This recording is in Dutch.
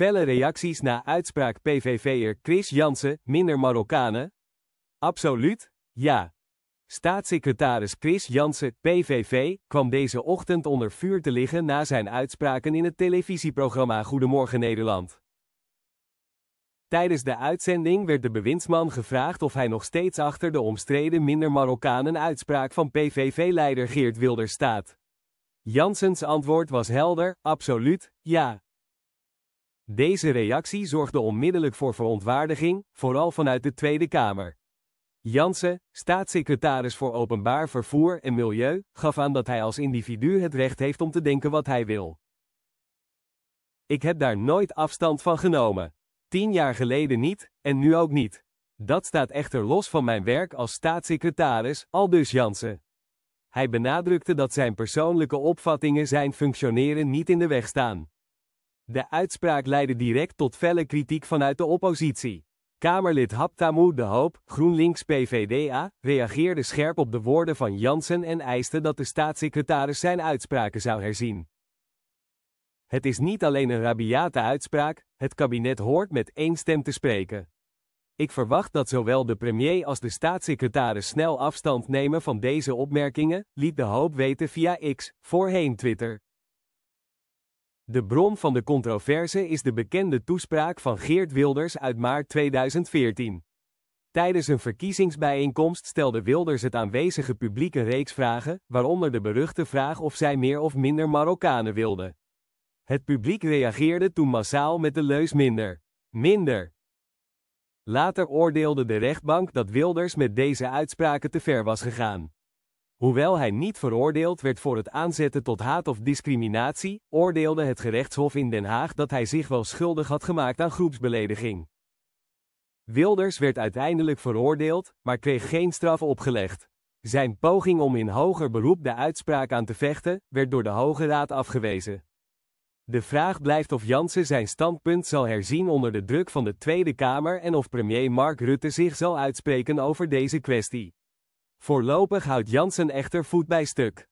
Felle reacties na uitspraak PVV'er Chris Jansen, minder Marokkanen? Absoluut, ja. Staatssecretaris Chris Jansen, PVV, kwam deze ochtend onder vuur te liggen na zijn uitspraken in het televisieprogramma Goedemorgen Nederland. Tijdens de uitzending werd de bewindsman gevraagd of hij nog steeds achter de omstreden minder Marokkanen uitspraak van PVV-leider Geert Wilders staat. Jansens antwoord was helder, absoluut, ja. Deze reactie zorgde onmiddellijk voor verontwaardiging, vooral vanuit de Tweede Kamer. Jansen, staatssecretaris voor Openbaar Vervoer en Milieu, gaf aan dat hij als individu het recht heeft om te denken wat hij wil. Ik heb daar nooit afstand van genomen. Tien jaar geleden niet, en nu ook niet. Dat staat echter los van mijn werk als staatssecretaris, aldus Jansen. Hij benadrukte dat zijn persoonlijke opvattingen zijn functioneren niet in de weg staan. De uitspraak leidde direct tot felle kritiek vanuit de oppositie. Kamerlid Haptamu De Hoop, GroenLinks PVDA, reageerde scherp op de woorden van Jansen en eiste dat de staatssecretaris zijn uitspraken zou herzien. Het is niet alleen een rabiate uitspraak, het kabinet hoort met één stem te spreken. Ik verwacht dat zowel de premier als de staatssecretaris snel afstand nemen van deze opmerkingen, liet de hoop weten via X, voorheen Twitter. De bron van de controverse is de bekende toespraak van Geert Wilders uit maart 2014. Tijdens een verkiezingsbijeenkomst stelde Wilders het aanwezige publiek een reeks vragen, waaronder de beruchte vraag of zij meer of minder Marokkanen wilden. Het publiek reageerde toen massaal met de leus minder. Minder. Later oordeelde de rechtbank dat Wilders met deze uitspraken te ver was gegaan. Hoewel hij niet veroordeeld werd voor het aanzetten tot haat of discriminatie, oordeelde het gerechtshof in Den Haag dat hij zich wel schuldig had gemaakt aan groepsbelediging. Wilders werd uiteindelijk veroordeeld, maar kreeg geen straf opgelegd. Zijn poging om in hoger beroep de uitspraak aan te vechten, werd door de Hoge Raad afgewezen. De vraag blijft of Jansen zijn standpunt zal herzien onder de druk van de Tweede Kamer en of premier Mark Rutte zich zal uitspreken over deze kwestie. Voorlopig houdt Jansen echter voet bij stuk.